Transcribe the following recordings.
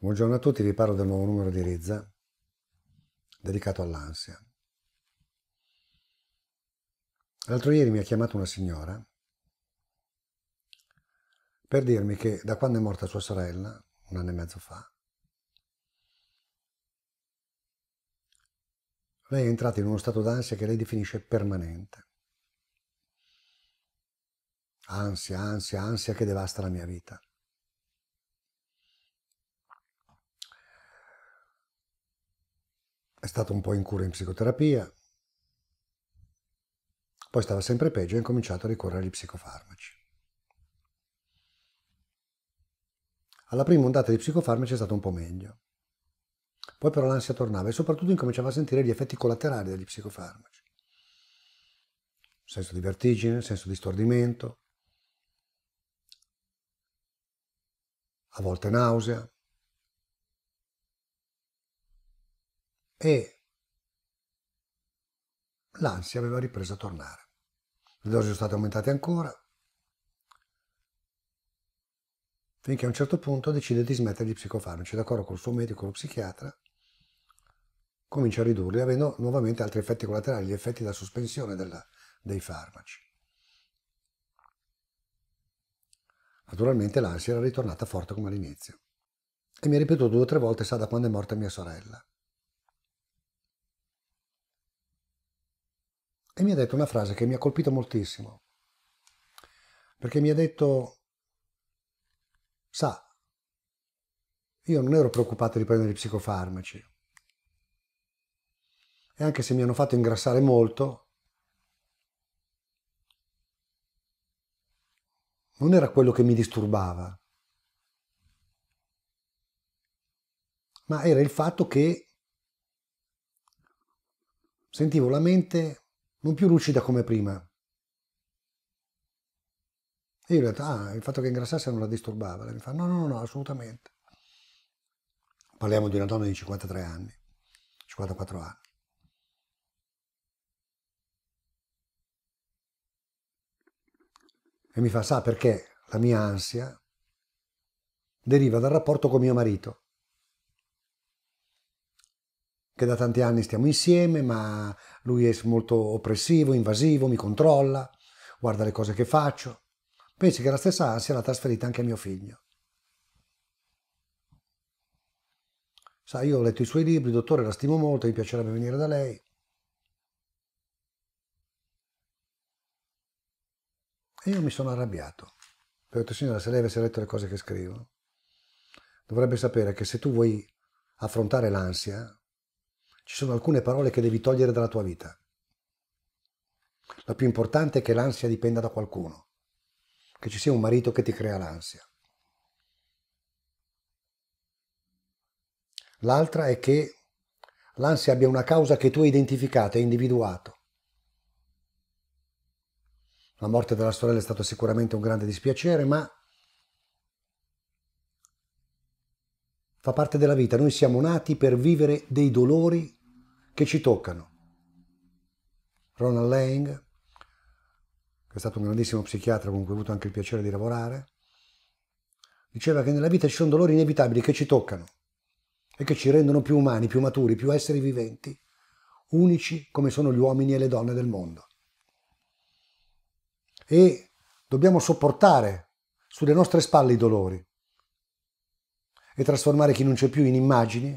Buongiorno a tutti, vi parlo del nuovo numero di Rizza dedicato all'ansia. L'altro ieri mi ha chiamato una signora per dirmi che da quando è morta sua sorella, un anno e mezzo fa, lei è entrata in uno stato d'ansia che lei definisce permanente. Ansia, ansia, ansia che devasta la mia vita. stato un po' in cura in psicoterapia, poi stava sempre peggio e ha incominciato a ricorrere agli psicofarmaci. Alla prima ondata di psicofarmaci è stato un po' meglio. Poi però l'ansia tornava e soprattutto incominciava a sentire gli effetti collaterali degli psicofarmaci. Senso di vertigine, senso di stordimento, a volte nausea, e l'ansia aveva ripreso a tornare. Le dosi sono state aumentate ancora, finché a un certo punto decide di smettere di psicofarmaci, d'accordo col suo medico, lo psichiatra, comincia a ridurli, avendo nuovamente altri effetti collaterali, gli effetti della sospensione della, dei farmaci. Naturalmente l'ansia era ritornata forte come all'inizio e mi ha ripetuto due o tre volte sa da quando è morta mia sorella. e mi ha detto una frase che mi ha colpito moltissimo, perché mi ha detto, sa, io non ero preoccupato di prendere i psicofarmaci, e anche se mi hanno fatto ingrassare molto, non era quello che mi disturbava, ma era il fatto che sentivo la mente non più lucida come prima. E io ho detto, ah, il fatto che ingrassasse non la disturbava. Lei mi fa, no, no, no, assolutamente. Parliamo di una donna di 53 anni, 54 anni. E mi fa, sa perché la mia ansia deriva dal rapporto con mio marito che da tanti anni stiamo insieme, ma lui è molto oppressivo, invasivo, mi controlla, guarda le cose che faccio. Pensi che la stessa ansia l'ha trasferita anche a mio figlio. Sa, io ho letto i suoi libri, dottore, la stimo molto, mi piacerebbe venire da lei. E io mi sono arrabbiato. Ho signora, se lei avesse letto le cose che scrivo, dovrebbe sapere che se tu vuoi affrontare l'ansia, ci sono alcune parole che devi togliere dalla tua vita. La più importante è che l'ansia dipenda da qualcuno, che ci sia un marito che ti crea l'ansia. L'altra è che l'ansia abbia una causa che tu hai identificato e individuato. La morte della sorella è stato sicuramente un grande dispiacere, ma fa parte della vita. Noi siamo nati per vivere dei dolori che ci toccano. Ronald Lang, che è stato un grandissimo psichiatra con cui ho avuto anche il piacere di lavorare, diceva che nella vita ci sono dolori inevitabili che ci toccano e che ci rendono più umani, più maturi, più esseri viventi, unici come sono gli uomini e le donne del mondo. E dobbiamo sopportare sulle nostre spalle i dolori e trasformare chi non c'è più in immagini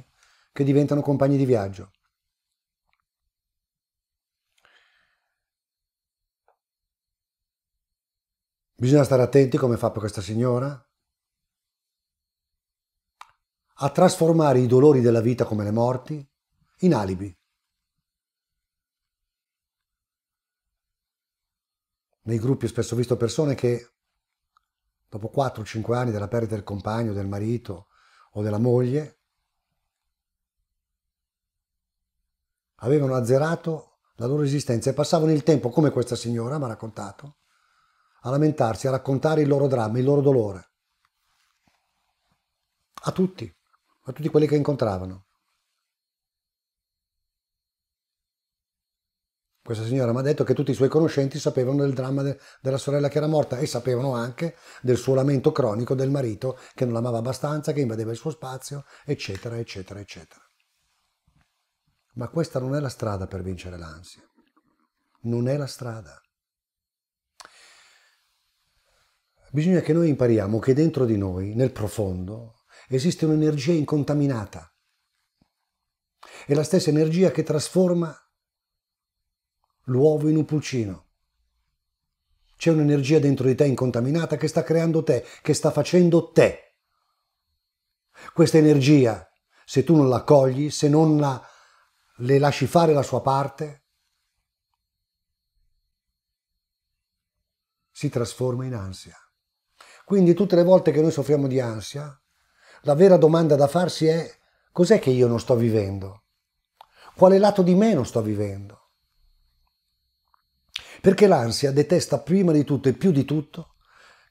che diventano compagni di viaggio. Bisogna stare attenti come fa per questa signora a trasformare i dolori della vita come le morti in alibi. Nei gruppi ho spesso visto persone che dopo 4-5 anni dalla perdita del compagno, del marito o della moglie, avevano azzerato la loro esistenza e passavano il tempo, come questa signora mi ha raccontato, a lamentarsi, a raccontare il loro dramma, il loro dolore. A tutti, a tutti quelli che incontravano. Questa signora mi ha detto che tutti i suoi conoscenti sapevano del dramma de- della sorella che era morta e sapevano anche del suo lamento cronico del marito che non l'amava abbastanza, che invadeva il suo spazio, eccetera, eccetera, eccetera. Ma questa non è la strada per vincere l'ansia. Non è la strada. Bisogna che noi impariamo che dentro di noi, nel profondo, esiste un'energia incontaminata. È la stessa energia che trasforma l'uovo in un pulcino. C'è un'energia dentro di te incontaminata che sta creando te, che sta facendo te. Questa energia, se tu non la cogli, se non la, le lasci fare la sua parte, si trasforma in ansia. Quindi tutte le volte che noi soffriamo di ansia, la vera domanda da farsi è cos'è che io non sto vivendo? Quale lato di me non sto vivendo? Perché l'ansia detesta prima di tutto e più di tutto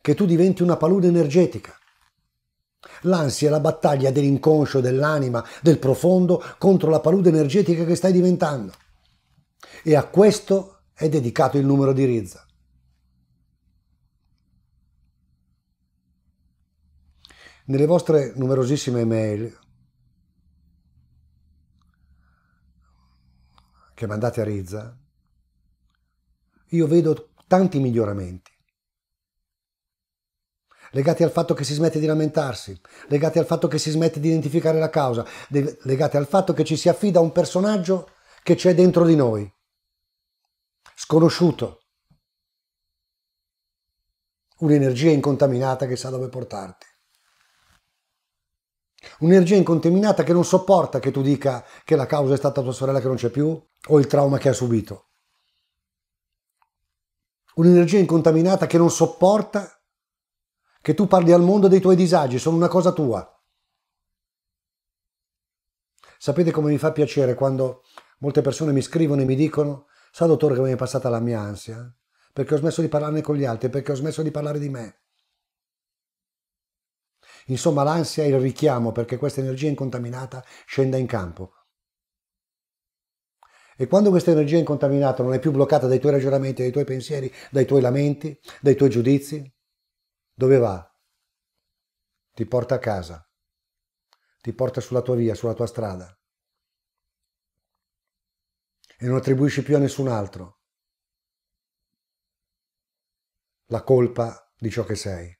che tu diventi una palude energetica. L'ansia è la battaglia dell'inconscio, dell'anima, del profondo contro la palude energetica che stai diventando. E a questo è dedicato il numero di Rizza. Nelle vostre numerosissime mail che mandate a Rizza, io vedo tanti miglioramenti legati al fatto che si smette di lamentarsi, legati al fatto che si smette di identificare la causa, legati al fatto che ci si affida a un personaggio che c'è dentro di noi, sconosciuto, un'energia incontaminata che sa dove portarti. Un'energia incontaminata che non sopporta che tu dica che la causa è stata tua sorella che non c'è più o il trauma che ha subito. Un'energia incontaminata che non sopporta che tu parli al mondo dei tuoi disagi, sono una cosa tua. Sapete come mi fa piacere quando molte persone mi scrivono e mi dicono sa dottore che mi è passata la mia ansia? Eh? Perché ho smesso di parlarne con gli altri, perché ho smesso di parlare di me. Insomma, l'ansia è il richiamo perché questa energia incontaminata scenda in campo. E quando questa energia incontaminata non è più bloccata dai tuoi ragionamenti, dai tuoi pensieri, dai tuoi lamenti, dai tuoi giudizi, dove va? Ti porta a casa, ti porta sulla tua via, sulla tua strada. E non attribuisci più a nessun altro la colpa di ciò che sei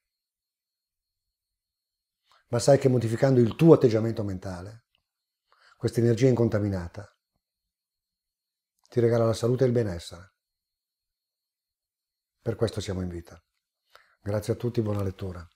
ma sai che modificando il tuo atteggiamento mentale, questa energia incontaminata ti regala la salute e il benessere. Per questo siamo in vita. Grazie a tutti, buona lettura.